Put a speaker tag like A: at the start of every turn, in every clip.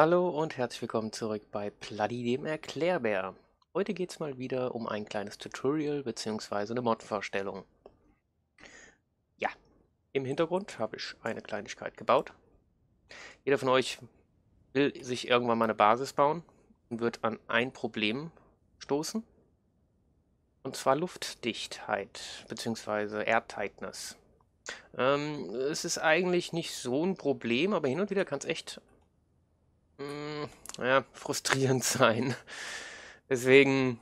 A: Hallo und herzlich willkommen zurück bei Pladi dem Erklärbär. Heute geht es mal wieder um ein kleines Tutorial bzw. eine Mod-Vorstellung. Ja, im Hintergrund habe ich eine Kleinigkeit gebaut. Jeder von euch will sich irgendwann mal eine Basis bauen und wird an ein Problem stoßen. Und zwar Luftdichtheit bzw. Airtightness. Ähm, es ist eigentlich nicht so ein Problem, aber hin und wieder kann es echt ja, frustrierend sein. Deswegen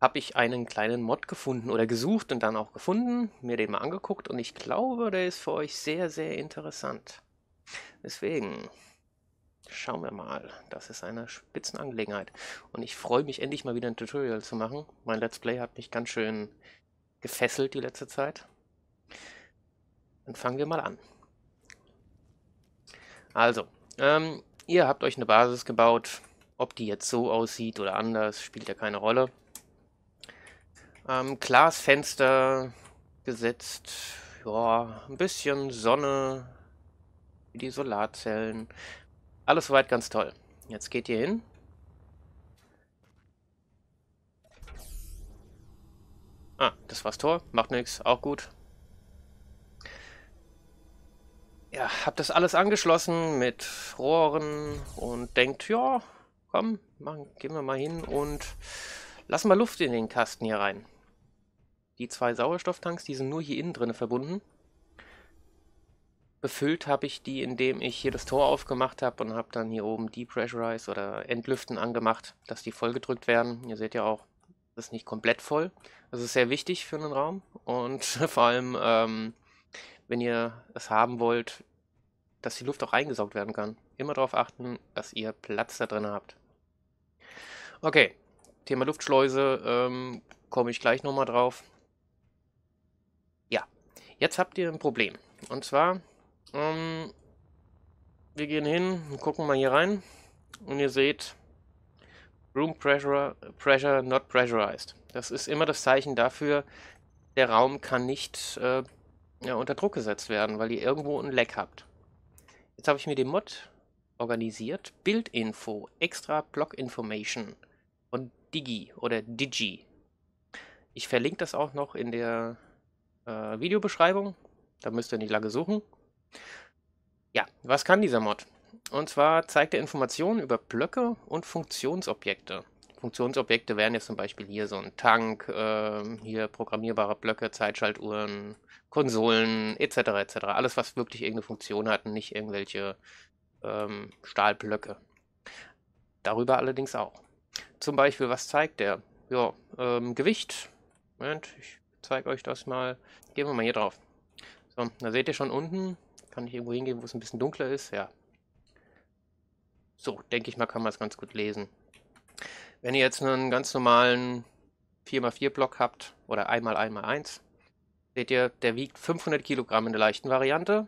A: habe ich einen kleinen Mod gefunden oder gesucht und dann auch gefunden, mir den mal angeguckt und ich glaube, der ist für euch sehr, sehr interessant. Deswegen schauen wir mal. Das ist eine Spitzenangelegenheit. Und ich freue mich endlich mal wieder ein Tutorial zu machen. Mein Let's Play hat mich ganz schön gefesselt die letzte Zeit. Dann fangen wir mal an. Also, ähm, Ihr habt euch eine Basis gebaut. Ob die jetzt so aussieht oder anders, spielt ja keine Rolle. Ähm, Glasfenster gesetzt. Ja, ein bisschen Sonne. Die Solarzellen. Alles soweit ganz toll. Jetzt geht ihr hin. Ah, das war's Tor. Macht nichts. Auch gut. ja, habe das alles angeschlossen mit Rohren und denkt, ja, komm, machen, gehen wir mal hin und lassen mal Luft in den Kasten hier rein. Die zwei Sauerstofftanks, die sind nur hier innen drin verbunden. Befüllt habe ich die, indem ich hier das Tor aufgemacht habe und habe dann hier oben Depressurize oder Entlüften angemacht, dass die vollgedrückt werden. Ihr seht ja auch, das ist nicht komplett voll. Das ist sehr wichtig für einen Raum und vor allem ähm, wenn ihr es haben wollt, dass die Luft auch reingesaugt werden kann. Immer darauf achten, dass ihr Platz da drin habt. Okay, Thema Luftschleuse ähm, komme ich gleich nochmal drauf. Ja, jetzt habt ihr ein Problem. Und zwar, ähm, wir gehen hin, gucken mal hier rein und ihr seht, Room Pressure, Pressure not pressurized. Das ist immer das Zeichen dafür, der Raum kann nicht äh, ja, unter Druck gesetzt werden, weil ihr irgendwo ein Leck habt. Jetzt habe ich mir den Mod organisiert. Bildinfo, extra Block Information von Digi oder Digi. Ich verlinke das auch noch in der äh, Videobeschreibung. Da müsst ihr nicht lange suchen. Ja, was kann dieser Mod? Und zwar zeigt er Informationen über Blöcke und Funktionsobjekte. Funktionsobjekte wären jetzt zum Beispiel hier so ein Tank, äh, hier programmierbare Blöcke, Zeitschaltuhren, Konsolen etc. etc. Alles, was wirklich irgendeine Funktion hat und nicht irgendwelche ähm, Stahlblöcke. Darüber allerdings auch. Zum Beispiel, was zeigt der? Ja, ähm, Gewicht. Moment, ich zeige euch das mal. Gehen wir mal hier drauf. So, da seht ihr schon unten. Kann ich irgendwo hingehen, wo es ein bisschen dunkler ist? Ja. So, denke ich mal, kann man es ganz gut lesen. Wenn ihr jetzt einen ganz normalen 4x4-Block habt oder 1x1x1, seht ihr, der wiegt 500 Kilogramm in der leichten Variante,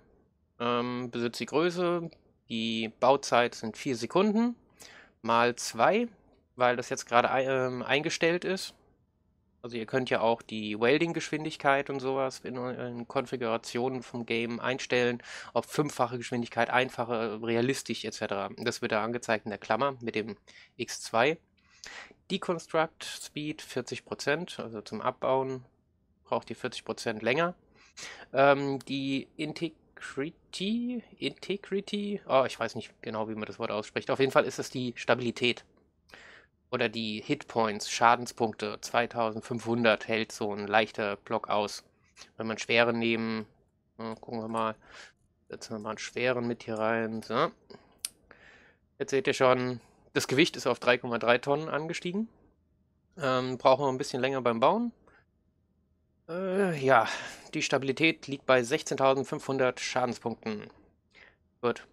A: ähm, besitzt die Größe, die Bauzeit sind 4 Sekunden mal 2, weil das jetzt gerade ähm, eingestellt ist. Also ihr könnt ja auch die Welding-Geschwindigkeit und sowas in, in, Konfigurationen vom Game einstellen, ob fünffache Geschwindigkeit, einfache, realistisch etc. Das wird da angezeigt in der Klammer mit dem X2. Deconstruct Speed 40%, also zum Abbauen braucht ihr 40% länger. Ähm, die Integrity, Integrity, oh, ich weiß nicht genau, wie man das Wort ausspricht. Auf jeden Fall ist es die Stabilität oder die Hitpoints, Schadenspunkte. 2500 hält so ein leichter Block aus. Wenn man schweren nehmen, hm, gucken wir mal, setzen wir mal einen schweren mit hier rein. So. Jetzt seht ihr schon, das Gewicht ist auf 3,3 Tonnen angestiegen. Ähm, brauchen wir ein bisschen länger beim Bauen. Äh, ja, die Stabilität liegt bei 16.500 Schadenspunkten. Gut.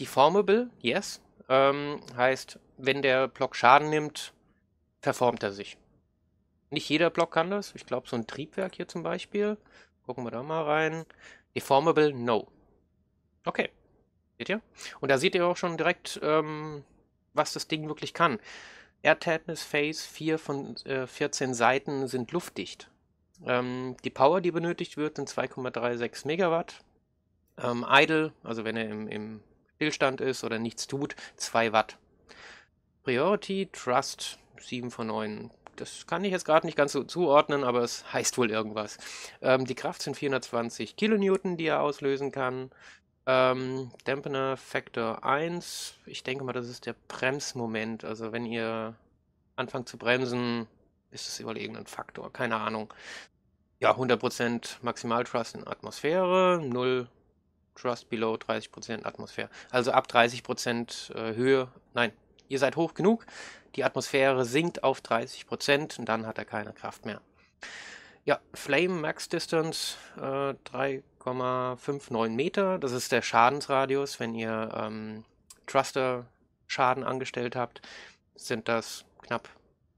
A: Deformable, yes, ähm, heißt, wenn der Block Schaden nimmt, verformt er sich. Nicht jeder Block kann das. Ich glaube, so ein Triebwerk hier zum Beispiel. Gucken wir da mal rein. Deformable, no. Okay. Seht ihr? Und da seht ihr auch schon direkt, ähm, was das Ding wirklich kann. Air Tetanus Phase 4 von äh, 14 Seiten sind luftdicht. Ähm, die Power, die benötigt wird, sind 2,36 Megawatt. Ähm, idle, also wenn er im, im Stillstand ist oder nichts tut, 2 Watt. Priority, Trust, 7 von 9. Das kann ich jetzt gerade nicht ganz so zuordnen, aber es heißt wohl irgendwas. Ähm, die Kraft sind 420 Kilonewton, die er auslösen kann. Ähm, Dampener Factor 1. Ich denke mal, das ist der Bremsmoment. Also wenn ihr anfangt zu bremsen, ist es überlegen ein Faktor. Keine Ahnung. Ja, 100% Maximal Trust in Atmosphäre, 0 Trust below 30% Atmosphäre. Also ab 30% äh, Höhe. Nein, ihr seid hoch genug. Die Atmosphäre sinkt auf 30% und dann hat er keine Kraft mehr. Ja, Flame Max Distance äh, 3. 0,59 Meter. Das ist der Schadensradius. Wenn ihr ähm, Thruster-Schaden angestellt habt, sind das knapp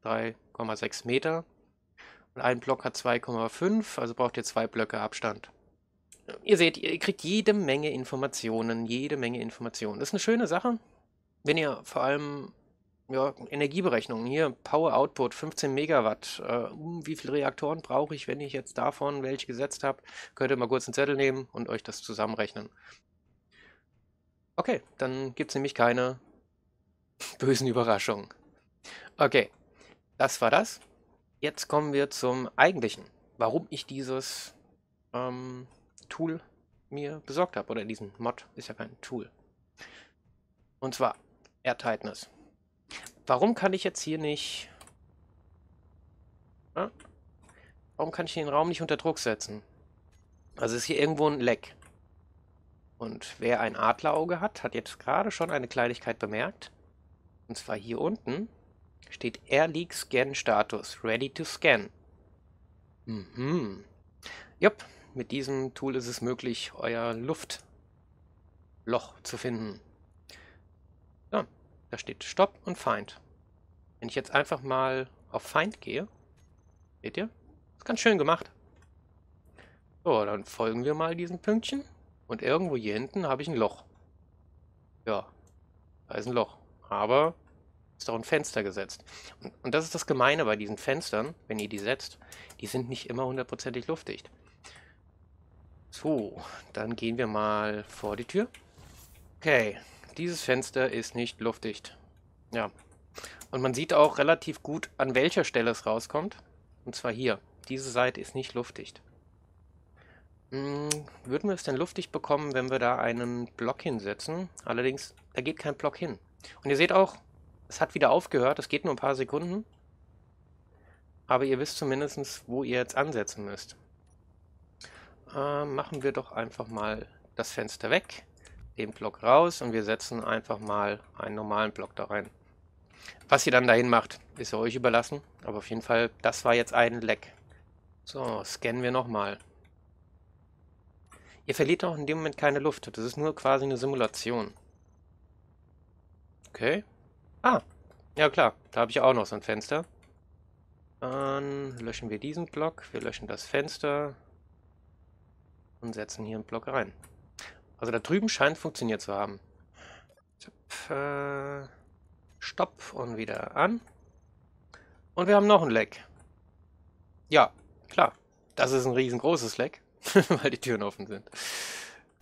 A: 3,6 Meter. Und ein Block hat 2,5, also braucht ihr zwei Blöcke Abstand. Ihr seht, ihr kriegt jede Menge Informationen, jede Menge Informationen. Das ist eine schöne Sache, wenn ihr vor allem ja, Energieberechnungen hier, Power Output 15 Megawatt. Äh, wie viele Reaktoren brauche ich, wenn ich jetzt davon welche gesetzt habe? Könnt ihr mal kurz einen Zettel nehmen und euch das zusammenrechnen. Okay, dann gibt es nämlich keine bösen Überraschungen. Okay, das war das. Jetzt kommen wir zum eigentlichen, warum ich dieses ähm, Tool mir besorgt habe. Oder diesen Mod ist ja kein Tool. Und zwar AirTightness. Warum kann ich jetzt hier nicht... Ah? Warum kann ich den Raum nicht unter Druck setzen? Also ist hier irgendwo ein Leck. Und wer ein Adlerauge hat, hat jetzt gerade schon eine Kleinigkeit bemerkt. Und zwar hier unten steht Air Leak Scan Status, ready to scan. Mhm. Jupp, mit diesem Tool ist es möglich, euer Luftloch zu finden. Da steht Stopp und Feind. Wenn ich jetzt einfach mal auf Feind gehe, seht ihr? Ist ganz schön gemacht. So, dann folgen wir mal diesem Pünktchen. Und irgendwo hier hinten habe ich ein Loch. Ja, da ist ein Loch. Aber ist doch ein Fenster gesetzt. Und, und, das ist das Gemeine bei diesen Fenstern, wenn ihr die setzt. Die sind nicht immer hundertprozentig luftdicht. So, dann gehen wir mal vor die Tür. Okay, dieses Fenster ist nicht luftdicht. Ja. Und man sieht auch relativ gut, an welcher Stelle es rauskommt. Und zwar hier. Diese Seite ist nicht luftdicht. Hm, würden wir es denn luftdicht bekommen, wenn wir da einen Block hinsetzen? Allerdings, da geht kein Block hin. Und ihr seht auch, es hat wieder aufgehört. Es geht nur ein paar Sekunden. Aber ihr wisst zumindest, wo ihr jetzt ansetzen müsst. Äh, machen wir doch einfach mal das Fenster weg den Block raus und wir setzen einfach mal einen normalen Block da rein. Was ihr dann dahin macht, ist euch überlassen. Aber auf jeden Fall, das war jetzt ein Leck. So, scannen wir nochmal. Ihr verliert auch in dem Moment keine Luft. Das ist nur quasi eine Simulation. Okay. Ah, ja klar. Da habe ich auch noch so ein Fenster. Dann löschen wir diesen Block. Wir löschen das Fenster. Und setzen hier einen Block rein. Also da drüben scheint funktioniert zu haben. Äh, stopp und wieder an. Und wir haben noch ein Leck. Ja, klar. Das ist ein riesengroßes Leck, weil die Türen offen sind.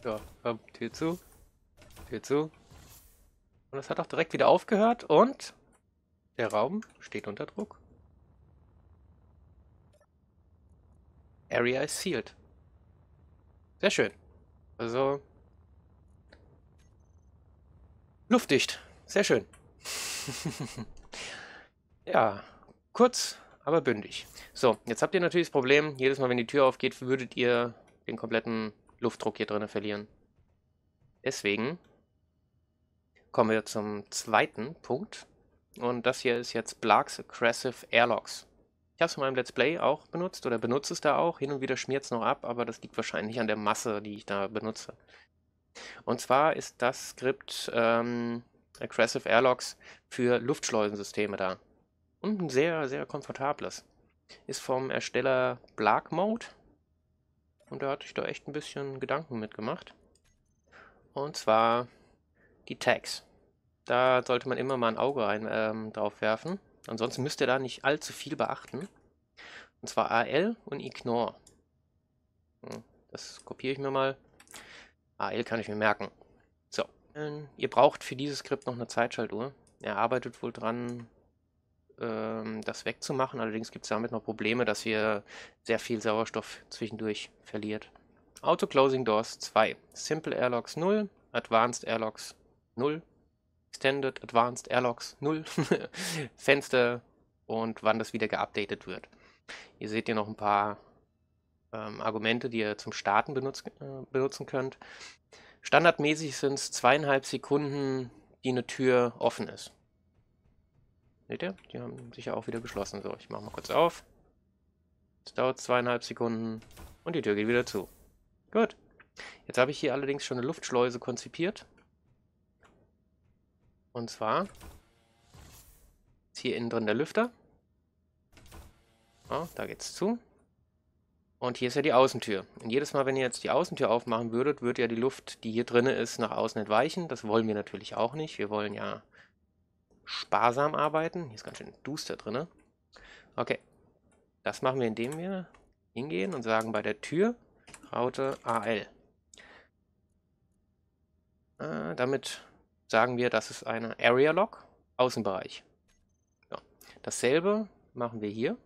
A: So, komm, Tür zu. Tür zu. Und es hat auch direkt wieder aufgehört und der Raum steht unter Druck. Area is sealed. Sehr schön. Also, Luftdicht. Sehr schön. ja, kurz, aber bündig. So, jetzt habt ihr natürlich das Problem, jedes Mal, wenn die Tür aufgeht, würdet ihr den kompletten Luftdruck hier drinnen verlieren. Deswegen kommen wir zum zweiten Punkt. Und das hier ist jetzt Blarks Aggressive Airlocks. Ich habe es in meinem Let's Play auch benutzt oder benutze es da auch. Hin und wieder schmiert es noch ab, aber das liegt wahrscheinlich an der Masse, die ich da benutze. Und zwar ist das Skript ähm, Aggressive Airlocks für Luftschleusensysteme da. Und ein sehr, sehr komfortables. Ist vom Ersteller Black Mode. Und da hatte ich da echt ein bisschen Gedanken mitgemacht. Und zwar die Tags. Da sollte man immer mal ein Auge ein, ähm, drauf werfen. Ansonsten müsst ihr da nicht allzu viel beachten. Und zwar AL und Ignore. Hm, das kopiere ich mir mal. AL kann ich mir merken. So. Ähm, ihr braucht für dieses Skript noch eine Zeitschaltuhr. Er arbeitet wohl dran, ähm, das wegzumachen. Allerdings gibt es damit noch Probleme, dass ihr sehr viel Sauerstoff zwischendurch verliert. Auto Closing Doors 2. Simple Airlocks 0. Advanced Airlocks 0. Extended Advanced Airlocks 0. Fenster und wann das wieder geupdatet wird. Ihr seht hier noch ein paar ähm, Argumente, die ihr zum Starten benutz, äh, benutzen könnt. Standardmäßig sind es zweieinhalb Sekunden, die eine Tür offen ist. Seht ihr? Die haben sich ja auch wieder geschlossen. So, ich mache mal kurz auf. Es dauert zweieinhalb Sekunden und die Tür geht wieder zu. Gut. Jetzt habe ich hier allerdings schon eine Luftschleuse konzipiert. Und zwar ist hier innen drin der Lüfter. Oh, da geht es zu. Und hier ist ja die Außentür. Und jedes Mal, wenn ihr jetzt die Außentür aufmachen würdet, würde ja die Luft, die hier drin ist, nach außen entweichen. Das wollen wir natürlich auch nicht. Wir wollen ja sparsam arbeiten. Hier ist ganz schön duster drin. Okay, das machen wir, indem wir hingehen und sagen bei der Tür Raute AL. Äh, damit sagen wir, das ist eine Area Lock, Außenbereich. Ja. Dasselbe machen wir hier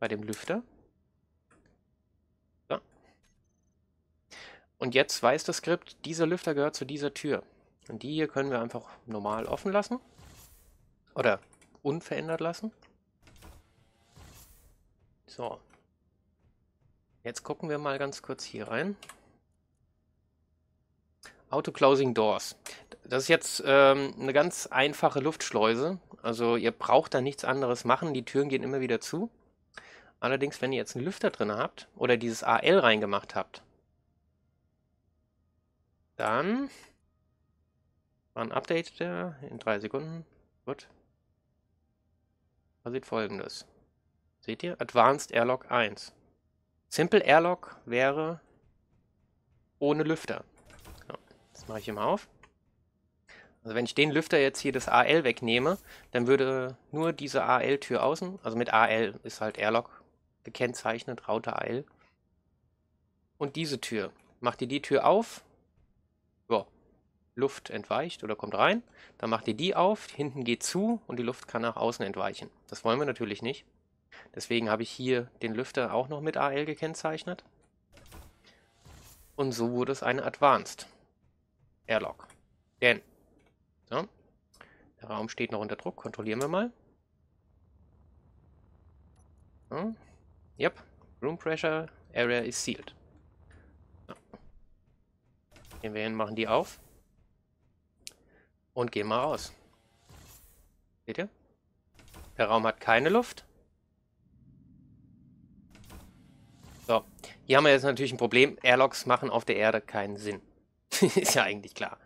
A: bei dem Lüfter. Und jetzt weiß das Skript, dieser Lüfter gehört zu dieser Tür. Und die hier können wir einfach normal offen lassen. Oder unverändert lassen. So. Jetzt gucken wir mal ganz kurz hier rein. Auto-Closing Doors. Das ist jetzt ähm, eine ganz einfache Luftschleuse. Also ihr braucht da nichts anderes machen. Die Türen gehen immer wieder zu. Allerdings, wenn ihr jetzt einen Lüfter drin habt oder dieses AL reingemacht habt, dann war ein Update in drei Sekunden. Gut. Da sieht folgendes. Seht ihr? Advanced Airlock 1. Simple Airlock wäre ohne Lüfter. So, das mache ich immer auf. Also wenn ich den Lüfter jetzt hier das AL wegnehme, dann würde nur diese AL-Tür außen, also mit AL ist halt Airlock gekennzeichnet, Router AL. Und diese Tür. Macht ihr die Tür auf, Luft entweicht oder kommt rein, dann macht ihr die auf, hinten geht zu und die Luft kann nach außen entweichen. Das wollen wir natürlich nicht. Deswegen habe ich hier den Lüfter auch noch mit AL gekennzeichnet. Und so wurde es eine Advanced Airlock. Denn, so, der Raum steht noch unter Druck, kontrollieren wir mal. So, yep, Room Pressure, Area is sealed. So. Gehen wir hin, machen die auf. Und gehen mal raus. Seht ihr? Der Raum hat keine Luft. So, hier haben wir jetzt natürlich ein Problem. Airlocks machen auf der Erde keinen Sinn. Ist ja eigentlich klar.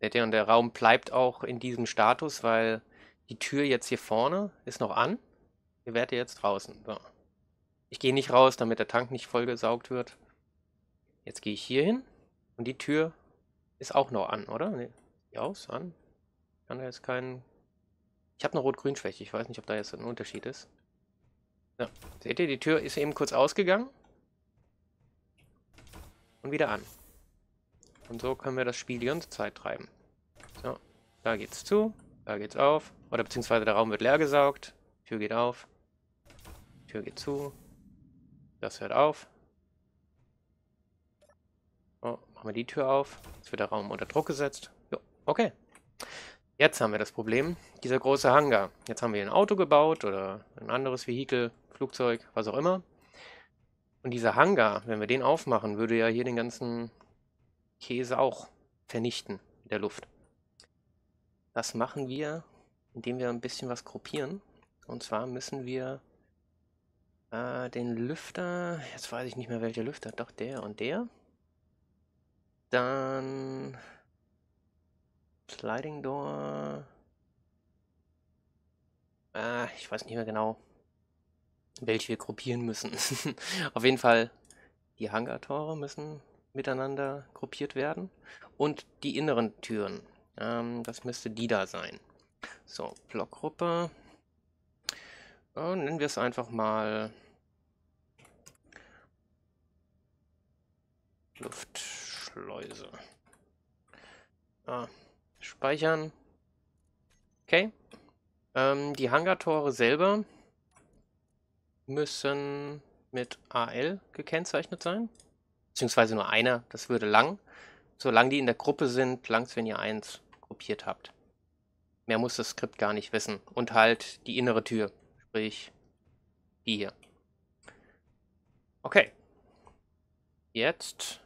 A: Seht ihr, und der Raum bleibt auch in diesem Status, weil die Tür jetzt hier vorne ist noch an. Ihr werdet jetzt draußen. So. Ich gehe nicht raus, damit der Tank nicht vollgesaugt wird. Jetzt gehe ich hier hin. Und die Tür ist auch noch an, oder? Nee. Ja, aus, an. Ich kann da jetzt keinen... Ich habe eine Rot-Grün-Schwäche. Ich weiß nicht, ob da jetzt ein Unterschied ist. Ja. Seht ihr, die Tür ist eben kurz ausgegangen. Und wieder an. Und so können wir das Spiel die ganze Zeit treiben. So, da geht's zu, da geht's auf. Oder beziehungsweise der Raum wird leer gesaugt. Tür geht auf. Tür geht zu. Das hört auf. Oh, machen wir die Tür auf. Jetzt wird der Raum unter Druck gesetzt. Okay. Jetzt haben wir das Problem, dieser große Hangar. Jetzt haben wir ein Auto gebaut oder ein anderes Vehikel, Flugzeug, was auch immer. Und dieser Hangar, wenn wir den aufmachen, würde ja hier den ganzen Käse auch vernichten in der Luft. Das machen wir, indem wir ein bisschen was gruppieren. Und zwar müssen wir äh, den Lüfter, jetzt weiß ich nicht mehr welcher Lüfter, doch der und der. Dann Sliding Door. Ah, ich weiß nicht mehr genau, welche wir gruppieren müssen. Auf jeden Fall, die Hangartore müssen miteinander gruppiert werden. Und die inneren Türen. Ähm, das müsste die da sein. So, Blockgruppe. Und äh, nennen wir es einfach mal Luftschleuse. Ah, Speichern. Okay. Ähm, die Hangartore selber müssen mit AL gekennzeichnet sein. Beziehungsweise nur einer, das würde lang. Solange die in der Gruppe sind, langt wenn ihr eins gruppiert habt. Mehr muss das Skript gar nicht wissen. Und halt die innere Tür, sprich die hier. Okay. Jetzt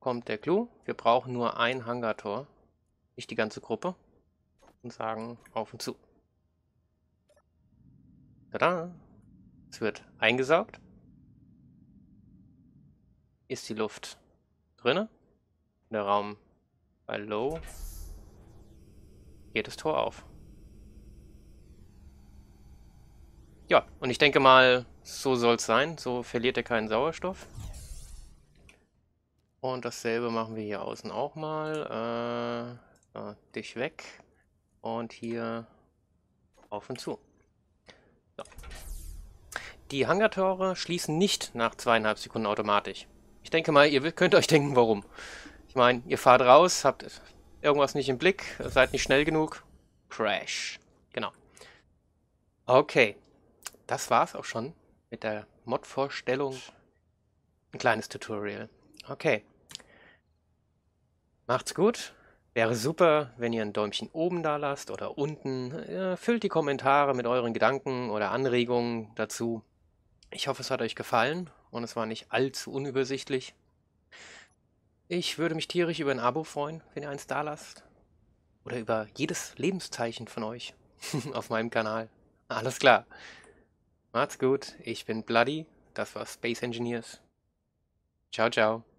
A: kommt der Clou. Wir brauchen nur ein Hangartor. Nicht die ganze Gruppe. Und sagen auf und zu. Tada! Es wird eingesaugt. Ist die Luft drinne? Der Raum bei Low geht das Tor auf. Ja, und ich denke mal, so soll es sein. So verliert er keinen Sauerstoff. Und dasselbe machen wir hier außen auch mal. Äh äh, dich weg und hier auf und zu. So. Die Hangartore schließen nicht nach zweieinhalb Sekunden automatisch. Ich denke mal, ihr könnt euch denken, warum. Ich meine, ihr fahrt raus, habt irgendwas nicht im Blick, seid nicht schnell genug. Crash. Genau. Okay. Das war's auch schon mit der Mod-Vorstellung. Ein kleines Tutorial. Okay. Macht's gut. Wäre super, wenn ihr ein Däumchen oben da lasst oder unten. Äh, füllt die Kommentare mit euren Gedanken oder Anregungen dazu. Ich hoffe, es hat euch gefallen und es war nicht allzu unübersichtlich. Ich würde mich tierisch über ein Abo freuen, wenn ihr eins da lasst. Oder über jedes Lebenszeichen von euch auf meinem Kanal. Alles klar. Macht's gut. Ich bin Bloody. Das war Space Engineers. Ciao, ciao.